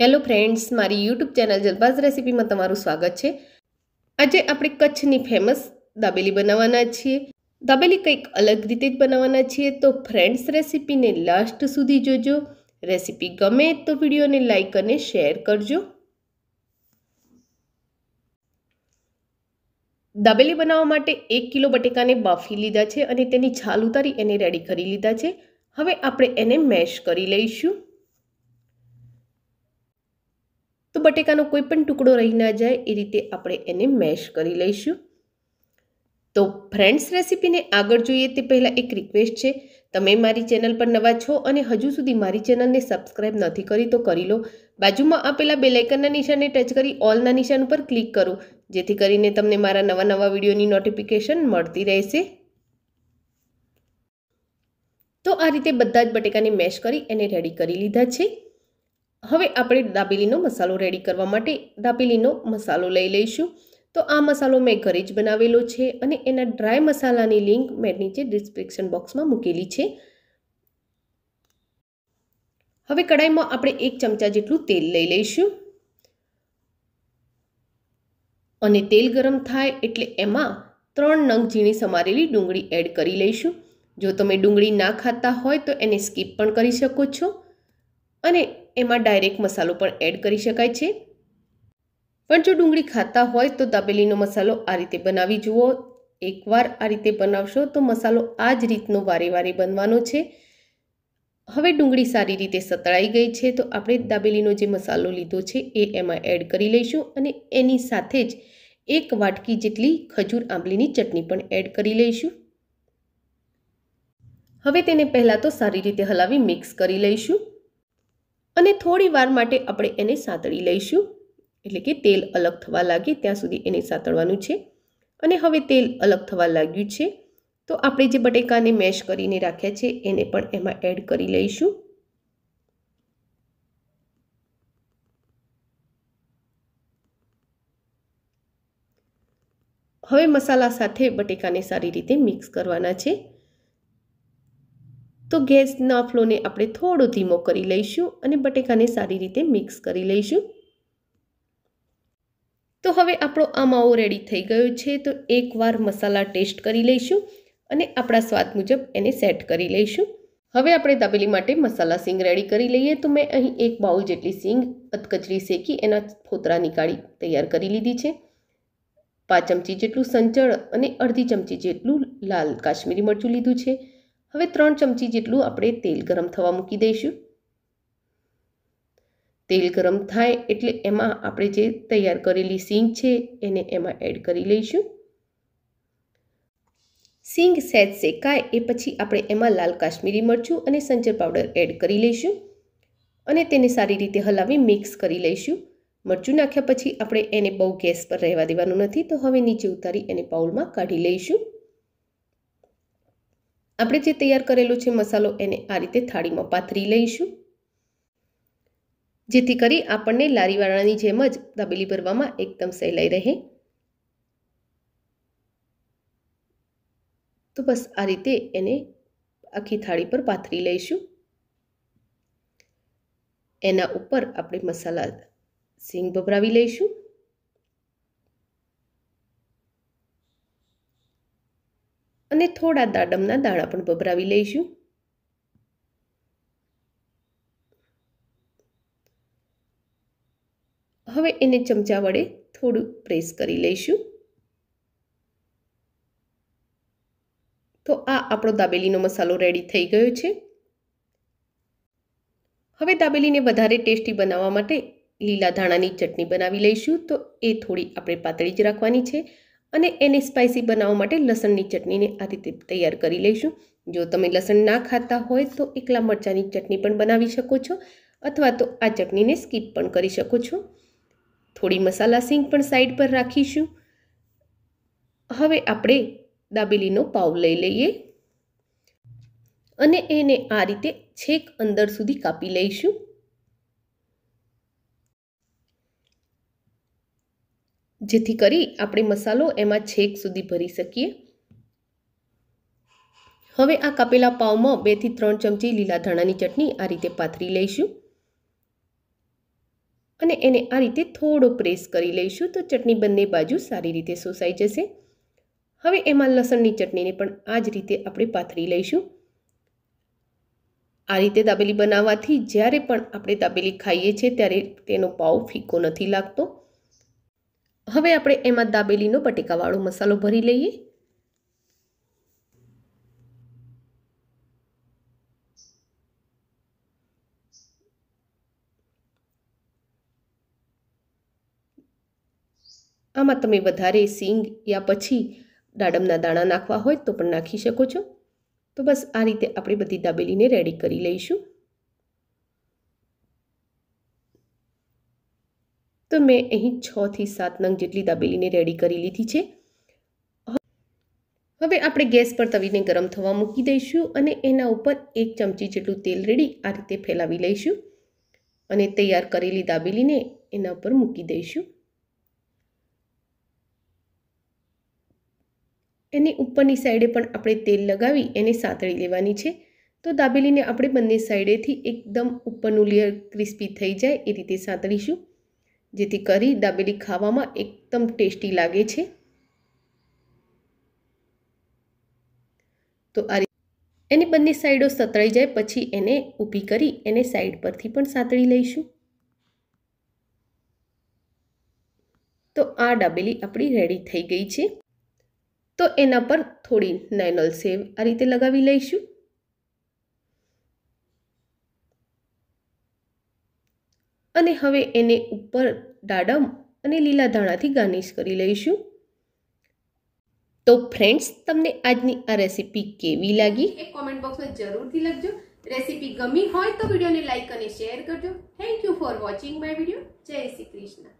hello friends મારી YouTube channel જલબાઝ રેસીપીમાં તમારું સ્વાગત છે આજે આપણે કચ્છની ફેમસ દાબેલી બનાવવાના છીએ દાબેલી કંઈક અલગ રીતે જ બનાવવાના છીએ તો ફ્રેન્ડ્સ રેસીપીને લાસ્ટ સુધી જોજો રેસીપી ગમે તો વિડીયોને લાઇક અને શેર કરજો દાબેલી બનાવવા માટે એક કિલો બટેકાને બાફી લીધા છે અને તેની છાલ ઉતારી એને રેડી કરી લીધા છે હવે આપણે એને મેશ કરી લઈશું તો બટેકાનો કોઈ પણ ટુકડો રહી ના જાય એ રીતે આપણે એને મેશ કરી લઈશું તો ફ્રેન્ડ્સ રેસિપીને આગળ જોઈએ તે પહેલાં એક રિક્વેસ્ટ છે તમે મારી ચેનલ પર નવા છો અને હજુ સુધી મારી ચેનલને સબસ્ક્રાઇબ નથી કરી તો કરી લો બાજુમાં આપેલા બેલાઇકનના નિશાને ટચ કરી ઓલના નિશાન ઉપર ક્લિક કરો જેથી કરીને તમને મારા નવા નવા વિડીયોની નોટિફિકેશન મળતી રહેશે તો આ રીતે બધા જ બટેકાને મેશ કરી એને રેડી કરી લીધા છે હવે આપણે દાબેલીનો મસાલો રેડી કરવા માટે દાબેલીનો મસાલો લઈ લઈશું તો આ મસાલો મેં ઘરે જ બનાવેલો છે અને એના ડ્રાય મસાલાની લિંક મેં નીચે ડિસ્ક્રિપ્શન બોક્સમાં મૂકેલી છે હવે કડાઈમાં આપણે એક ચમચા જેટલું તેલ લઈ લઈશું અને તેલ ગરમ થાય એટલે એમાં ત્રણ નંગ ઝીણી સમારેલી ડુંગળી એડ કરી લઈશું જો તમે ડુંગળી ના ખાતા હોય તો એને સ્કીપ પણ કરી શકો છો અને એમાં ડાયરેક્ટ મસાલો પણ એડ કરી શકાય છે પણ જો ડુંગળી ખાતા હોય તો દાબેલીનો મસાલો આ રીતે બનાવી જુઓ એકવાર આ રીતે બનાવશો તો મસાલો આ જ રીતનો વારે વારે બનવાનો છે હવે ડુંગળી સારી રીતે સતળાઈ ગઈ છે તો આપણે દાબેલીનો જે મસાલો લીધો છે એ એમાં એડ કરી લઈશું અને એની સાથે જ એક વાટકી જેટલી ખજૂર આંબલીની ચટણી પણ એડ કરી લઈશું હવે તેને પહેલાં તો સારી રીતે હલાવી મિક્સ કરી લઈશું અને થોડી વાર માટે આપણે એને સાતળી લઈશું એટલે કે તેલ અલગ થવા લાગે ત્યાં સુધી એને સાતળવાનું છે અને હવે તેલ અલગ થવા લાગ્યું છે તો આપણે જે બટેકાને મેશ કરીને રાખ્યા છે એને પણ એમાં એડ કરી લઈશું હવે મસાલા સાથે બટેકાને સારી રીતે મિક્સ કરવાના છે તો ગેસના ફ્લોને આપણે થોડો ધીમો કરી લઈશું અને બટેકાને સારી રીતે મિક્સ કરી લઈશું તો હવે આપણો આ માવો રેડી થઈ ગયો છે તો એકવાર મસાલા ટેસ્ટ કરી લઈશું અને આપણા સ્વાદ મુજબ એને સેટ કરી લઈશું હવે આપણે દાબેલી માટે મસાલા સિંગ રેડી કરી લઈએ તો મેં અહીં એક બાઉલ જેટલી સિંગ અધકચરી શેકી એના ફોતરા નીકાળી તૈયાર કરી લીધી છે પાંચ ચમચી જેટલું સંચળ અને અડધી ચમચી જેટલું લાલ કાશ્મીરી મરચું લીધું છે હવે ત્રણ ચમચી જેટલું આપણે તેલ ગરમ થવા મૂકી દઈશું તેલ ગરમ થાય એટલે એમાં આપણે જે તૈયાર કરેલી સિંગ છે એને એમાં એડ કરી લઈશું સિંગ સહેજ શેકાય એ પછી આપણે એમાં લાલ કાશ્મીરી મરચું અને સંચર પાવડર એડ કરી લઈશું અને તેને સારી રીતે હલાવી મિક્સ કરી લઈશું મરચું નાખ્યા પછી આપણે એને બહુ ગેસ પર રહેવા દેવાનું નથી તો હવે નીચે ઉતારી એને પાઉલમાં કાઢી લઈશું આપણે જે તૈયાર કરેલો છે મસાલો એને આ રીતે થાળીમાં પાથરી લઈશું જેથી કરી આપણને લારીવાળાની જેમ જ દાબેલી ભરવામાં એકદમ સહેલાઈ રહે તો બસ આ રીતે એને આખી થાળી પર પાથરી લઈશું એના ઉપર આપણે મસાલા સીંગ ભભરાવી લઈશું અને થોડા દાડમના દાણા પણ ભભરાવી લઈશું હવે એને ચમચા વડે થોડું પ્રેસ કરી લઈશું તો આ આપણો દાબેલીનો મસાલો રેડી થઈ ગયો છે હવે દાબેલીને વધારે ટેસ્ટી બનાવવા માટે લીલા ધાણાની ચટણી બનાવી લઈશું તો એ થોડી આપણે પાતળી જ રાખવાની છે અને એને સ્પાઇસી બનાવવા માટે લસણની ચટણીને આ રીતે તૈયાર કરી લઈશું જો તમે લસણ ના ખાતા હોય તો એકલા મરચાંની ચટણી પણ બનાવી શકો છો અથવા તો આ ચટણીને સ્કીપ પણ કરી શકો છો થોડી મસાલા સિંગ પણ સાઈડ પર રાખીશું હવે આપણે દાબેલીનો પાઉ લઈ લઈએ અને એને આ રીતે છેક અંદર સુધી કાપી લઈશું જેથી કરી આપણે મસાલો એમાં છેક સુધી ભરી શકીએ હવે આ કાપેલા પાવમાં બેથી ત્રણ ચમચી લીલા ધાણાની ચટણી આ રીતે પાથરી લઈશું અને એને આ રીતે થોડો પ્રેસ કરી લઈશું તો ચટણી બંને બાજુ સારી રીતે સોસાઈ જશે હવે એમાં લસણની ચટણીને પણ આ જ રીતે આપણે પાથરી લઈશું આ રીતે દાબેલી બનાવવાથી જ્યારે પણ આપણે દાબેલી ખાઈએ છીએ ત્યારે તેનો પાઉ ફીકો નથી લાગતો હવે આપણે એમાં દાબેલીનો પટેકાવાળો મસાલો ભરી લઈએ આમાં તમે વધારે સિંગ યા પછી દાડમના દાણા નાખવા હોય તો પણ નાખી શકો છો તો બસ આ રીતે આપણે બધી દાબેલીને રેડી કરી લઈશું તો મેં અહીં છથી સાત નંગ જેટલી દાબેલીને રેડી કરી લીધી છે હવે આપણે ગેસ પર તવીને ગરમ થવા મૂકી દઈશું અને એના ઉપર એક ચમચી જેટલું તેલ રેડી આ રીતે ફેલાવી લઈશું અને તૈયાર કરેલી દાબેલીને એના ઉપર મૂકી દઈશું એની ઉપરની સાઈડે પણ આપણે તેલ લગાવી એને સાતળી લેવાની છે તો દાબેલીને આપણે બંને સાઈડેથી એકદમ ઉપરનું લેયર ક્રિસ્પી થઈ જાય એ રીતે સાતળીશું જેથી કરી દાબેલી ખાવામાં એકદમ ટેસ્ટી લાગે છે તો આ એની બંને સાઈડો સતળાઈ જાય પછી એને ઊભી કરી એને સાઈડ પરથી પણ સાતળી લઈશું તો આ ડાબેલી આપણી રેડી થઈ ગઈ છે તો એના પર થોડી નેનલ સેવ આ રીતે લગાવી લઈશું અને હવે એને ઉપર દાડમ અને લીલા ધાણાથી ગાર્નિશ કરી લઈશું તો ફ્રેન્ડ્સ તમને આજની આ રેસીપી કેવી લાગી એ કોમેન્ટ બોક્સમાં જરૂરથી લખજો રેસીપી ગમી હોય તો વિડીયોને લાઇક અને શેર કરજો thank you for watching my video જય શ્રી કૃષ્ણ